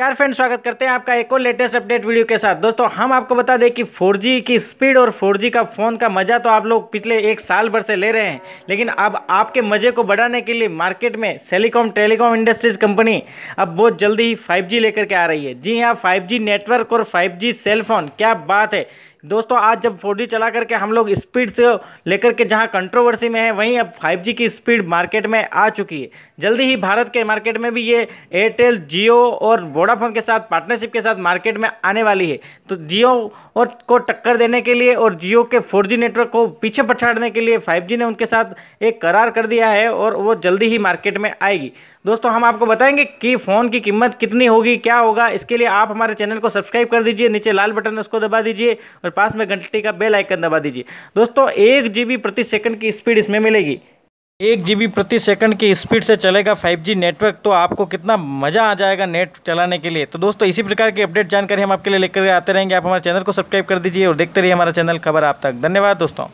car friend स्वागत करते हैं आपका एक और लेटेस्ट अपडेट वीडियो के साथ दोस्तों हम आपको बता दें कि 4G की स्पीड और 4G का फ़ोन का मज़ा तो आप लोग पिछले एक साल भर से ले रहे हैं लेकिन अब आपके मज़े को बढ़ाने के लिए मार्केट में सेलीकॉम टेलीकॉम इंडस्ट्रीज कंपनी अब बहुत जल्दी ही 5G लेकर के आ रही है जी हाँ 5G नेटवर्क और 5G सेल फोन क्या बात है दोस्तों आज जब फोर चला करके हम लोग स्पीड से लेकर के जहां कंट्रोवर्सी में है वहीं अब 5G की स्पीड मार्केट में आ चुकी है जल्दी ही भारत के मार्केट में भी ये एयरटेल जियो और वोडाफोन के साथ पार्टनरशिप के साथ मार्केट में आने वाली है तो जियो और को टक्कर देने के लिए और जियो के फोर नेटवर्क को पीछे पछाड़ने के लिए फाइव ने उनके साथ एक करार कर दिया है और वो जल्दी ही मार्केट में आएगी दोस्तों हम आपको बताएंगे कि फ़ोन की कीमत कितनी होगी क्या होगा इसके लिए आप हमारे चैनल को सब्सक्राइब कर दीजिए नीचे लाल बटन उसको दबा दीजिए और फिर पास में घंटी का बेल आइकन दबा दीजिए दोस्तों एक जी प्रति सेकंड की स्पीड इसमें मिलेगी एक जी प्रति सेकंड की स्पीड से चलेगा फाइव जी नेटवर्क तो आपको कितना मज़ा आ जाएगा नेट चलाने के लिए तो दोस्तों इसी प्रकार की अपडेट जानकारी हम आपके लिए लेकर आते रहेंगे आप हमारे चैनल को सब्सक्राइब कर दीजिए और देखते रहिए हमारा चैनल खबर आप तक धन्यवाद दोस्तों